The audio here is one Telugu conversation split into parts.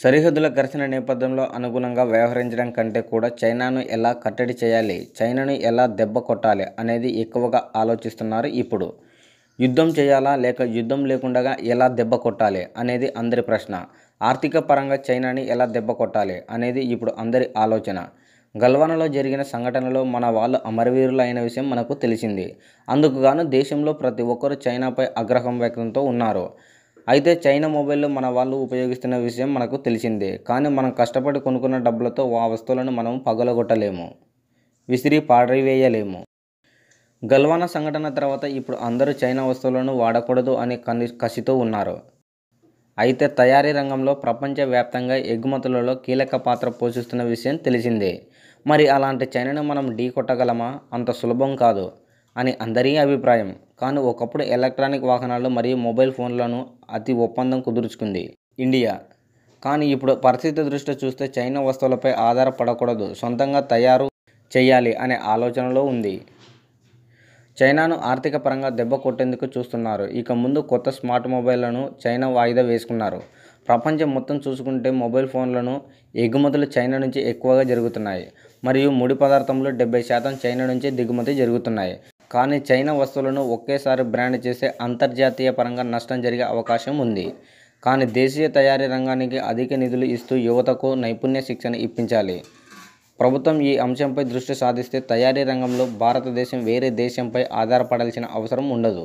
సరిహద్దుల ఘర్షణ నేపథ్యంలో అనుగుణంగా వ్యవహరించడం కంటే కూడా చైనాను ఎలా కట్టడి చేయాలి చైనాను ఎలా దెబ్బ కొట్టాలి అనేది ఎక్కువగా ఆలోచిస్తున్నారు ఇప్పుడు యుద్ధం చేయాలా లేక యుద్ధం లేకుండా ఎలా దెబ్బ కొట్టాలి అనేది అందరి ప్రశ్న ఆర్థిక పరంగా చైనాని ఎలా దెబ్బ కొట్టాలి అనేది ఇప్పుడు అందరి ఆలోచన గల్వానలో జరిగిన సంఘటనలో మన వాళ్ళు అమరవీరులు అయిన విషయం మనకు తెలిసింది అందుకుగాను దేశంలో ప్రతి ఒక్కరు చైనాపై ఆగ్రహం వ్యక్తంతో ఉన్నారు అయితే చైనా మొబైల్లో మన వాళ్ళు ఉపయోగిస్తున్న విషయం మనకు తెలిసిందే కానీ మనం కష్టపడి కొనుక్కున్న డబ్బులతో ఆ వస్తువులను మనం పగలగొట్టలేము విసిరి పాడవేయలేము గల్వానా సంఘటన తర్వాత ఇప్పుడు అందరూ చైనా వస్తువులను వాడకూడదు అని కని కసితో ఉన్నారు అయితే తయారీ రంగంలో ప్రపంచవ్యాప్తంగా ఎగుమతులలో కీలక పాత్ర పోషిస్తున్న విషయం తెలిసిందే మరి అలాంటి చైనాను మనం ఢీ కొట్టగలమా అంత సులభం కాదు అని అందరి అభిప్రాయం కానీ ఒకప్పుడు ఎలక్ట్రానిక్ వాహనాలు మరియు మొబైల్ ఫోన్లను అతి ఒప్పందం కుదుర్చుకుంది ఇండియా కానీ ఇప్పుడు పరిస్థితి దృష్టి చూస్తే చైనా వస్తువులపై ఆధారపడకూడదు సొంతంగా తయారు చేయాలి అనే ఆలోచనలో ఉంది చైనాను ఆర్థిక పరంగా దెబ్బ కొట్టేందుకు చూస్తున్నారు ఇక ముందు కొత్త స్మార్ట్ మొబైల్లను చైనా వాయిదా వేసుకున్నారు ప్రపంచం మొత్తం చూసుకుంటే మొబైల్ ఫోన్లను ఎగుమతులు చైనా నుంచి ఎక్కువగా జరుగుతున్నాయి మరియు ముడి పదార్థంలో డెబ్బై శాతం చైనా నుంచే దిగుమతి జరుగుతున్నాయి కానీ చైనా వస్తువులను ఒకేసారి బ్రాండ్ చేస్తే అంతర్జాతీయ పరంగా నష్టం జరిగే అవకాశం ఉంది కానీ దేశీయ తయారీ రంగానికి అధిక నిధులు ఇస్తూ యువతకు నైపుణ్య శిక్షణ ఇప్పించాలి ప్రభుత్వం ఈ అంశంపై దృష్టి సాధిస్తే తయారీ రంగంలో భారతదేశం వేరే దేశంపై ఆధారపడాల్సిన అవసరం ఉండదు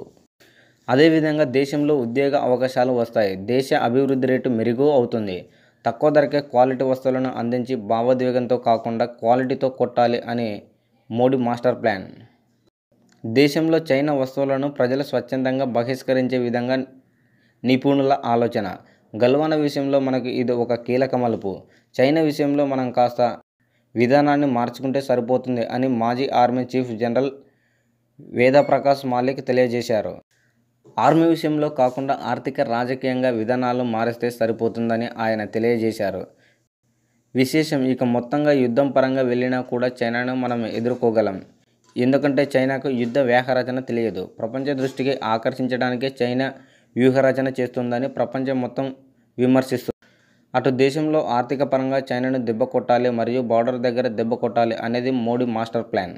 అదేవిధంగా దేశంలో ఉద్యోగ అవకాశాలు వస్తాయి దేశ అభివృద్ధి రేటు మెరుగు అవుతుంది తక్కువ ధరకే క్వాలిటీ వస్తువులను అందించి భావోద్వేగంతో కాకుండా క్వాలిటీతో కొట్టాలి అని మోడీ మాస్టర్ ప్లాన్ దేశంలో చైనా వస్తువులను ప్రజలు స్వచ్ఛందంగా బహిష్కరించే విధంగా నిపుణుల ఆలోచన గల్వాన విషయంలో మనకు ఇది ఒక కీలక మలుపు చైనా విషయంలో మనం కాస్త విధానాన్ని మార్చుకుంటే సరిపోతుంది అని మాజీ army chief general Vedprakash Malik తెలియజేశారు ఆర్మీ విషయంలో కాకుండా ఆర్థిక రాజకీయంగా విధానాలు మారిస్తే సరిపోతుందని ఆయన తెలియజేశారు విశేషం ఇక మొత్తంగా యుద్ధం పరంగా వెళ్ళినా కూడా చైనాను మనం ఎదుర్కోగలం ఎందుకంటే చైనాకు యుద్ధ వ్యూహరచన తెలియదు ప్రపంచ దృష్టికి ఆకర్షించడానికే చైనా వ్యూహరచన చేస్తుందని ప్రపంచం మొత్తం విమర్శిస్తుంది అటు దేశంలో ఆర్థిక పరంగా చైనాను దెబ్బ కొట్టాలి మరియు బార్డర్ దగ్గర దెబ్బ కొట్టాలి అనేది మోడీ మాస్టర్ ప్లాన్